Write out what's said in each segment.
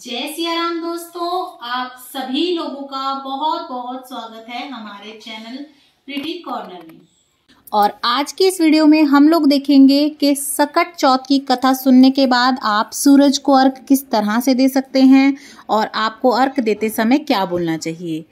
जय सियाराम दोस्तों आप सभी लोगों का बहुत बहुत स्वागत है हमारे चैनल प्रिटी कॉर्नर में और आज की इस वीडियो में हम लोग देखेंगे कि सकट चौथ की कथा सुनने के बाद आप सूरज को अर्क किस तरह से दे सकते हैं और आपको अर्क देते समय क्या बोलना चाहिए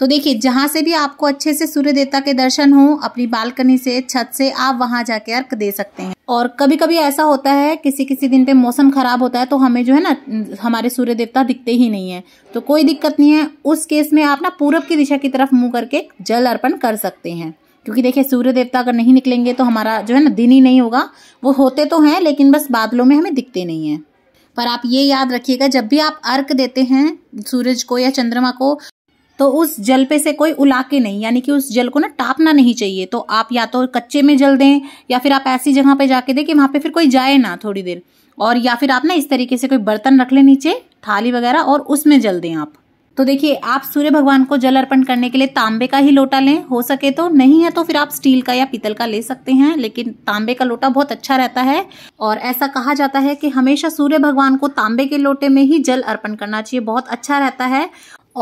तो देखिए जहाँ से भी आपको अच्छे से सूर्य देवता के दर्शन हो अपनी बालकनी से छत से आप वहां जाके अर्क दे सकते हैं और कभी कभी ऐसा होता है किसी किसी दिन पे मौसम खराब होता है तो हमें जो है ना हमारे सूर्य देवता दिखते ही नहीं है तो कोई दिक्कत नहीं है उस केस में आप ना पूरब की दिशा की तरफ मुंह करके जल अर्पण कर सकते हैं क्योंकि देखिए सूर्य देवता अगर नहीं निकलेंगे तो हमारा जो है ना दिन ही नहीं होगा वो होते तो हैं लेकिन बस बादलों में हमें दिखते नहीं है पर आप ये याद रखिएगा जब भी आप अर्क देते हैं सूरज को या चंद्रमा को तो उस जल पे से कोई उलाके नहीं यानी कि उस जल को ना टापना नहीं चाहिए तो आप या तो कच्चे में जल दें या फिर आप ऐसी जगह पे जाके दें कि वहां पे फिर कोई जाए ना थोड़ी देर और या फिर आप ना इस तरीके से कोई बर्तन रख ले नीचे थाली वगैरह और उसमें जल दें आप तो देखिए आप सूर्य भगवान को जल अर्पण करने के लिए तांबे का ही लोटा लें हो सके तो नहीं है तो फिर आप स्टील का या पीतल का ले सकते हैं लेकिन तांबे का लोटा बहुत अच्छा रहता है और ऐसा कहा जाता है कि हमेशा सूर्य भगवान को तांबे के लोटे में ही जल अर्पण करना चाहिए बहुत अच्छा रहता है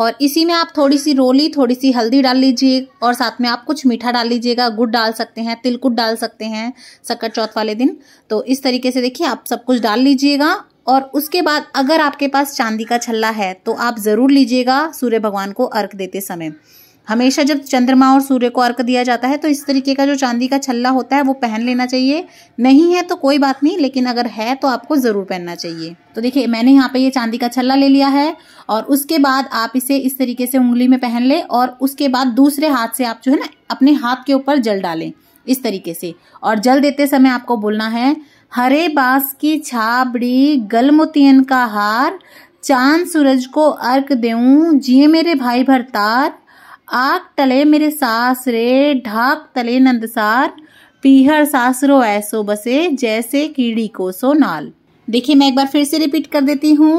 और इसी में आप थोड़ी सी रोली थोड़ी सी हल्दी डाल लीजिए और साथ में आप कुछ मीठा डाल लीजिएगा गुड़ डाल सकते हैं तिलकुट डाल सकते हैं शक्कर चौथ वाले दिन तो इस तरीके से देखिए आप सब कुछ डाल लीजिएगा और उसके बाद अगर आपके पास चांदी का छल्ला है तो आप ज़रूर लीजिएगा सूर्य भगवान को अर्घ देते समय हमेशा जब चंद्रमा और सूर्य को अर्क दिया जाता है तो इस तरीके का जो चांदी का छल्ला होता है वो पहन लेना चाहिए नहीं है तो कोई बात नहीं लेकिन अगर है तो आपको ज़रूर पहनना चाहिए तो देखिए मैंने यहाँ पे ये चांदी का छल्ला ले लिया है और उसके बाद आप इसे इस तरीके से उंगली में पहन ले और उसके बाद दूसरे हाथ से आप जो है ना अपने हाथ के ऊपर जल डालें इस तरीके से और जल देते समय आपको बोलना है हरे बांस की छाबड़ी गलमोतियन का हार चांद सूरज को अर्क देऊं जिये मेरे भाई भरतार आग तले मेरे सास रे ढाक तले नंदसार पीहर सासरो ऐसो बसे जैसे कीड़ी को सो नाल देखिए मैं एक बार फिर से रिपीट कर देती हूँ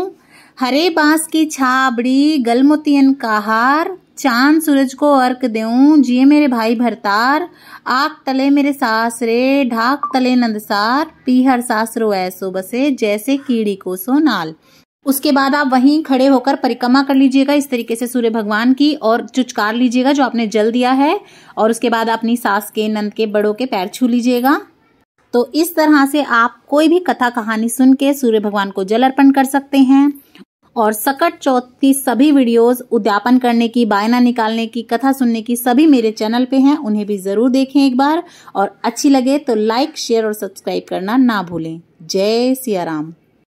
हरे बांस की छाबड़ी गलमोतियन का हार चांद सूरज को अर्क देऊं जिए मेरे भाई भरतार आग तले मेरे सास रे ढाक तले नंदसार पीहर सासरो ऐसो बसे जैसे कीड़ी को सो नाल उसके बाद आप वहीं खड़े होकर परिक्रमा कर लीजिएगा इस तरीके से सूर्य भगवान की और चुचकार लीजिएगा जो आपने जल दिया है और उसके बाद अपनी सास के नंद के बड़ों के पैर छू लीजिएगा तो इस तरह से आप कोई भी कथा कहानी सुन के सूर्य भगवान को जल अर्पण कर सकते हैं और सकट चौथ की सभी वीडियोस उद्यापन करने की बायना निकालने की कथा सुनने की सभी मेरे चैनल पे हैं उन्हें भी जरूर देखें एक बार और अच्छी लगे तो लाइक शेयर और सब्सक्राइब करना ना भूलें जय सियाराम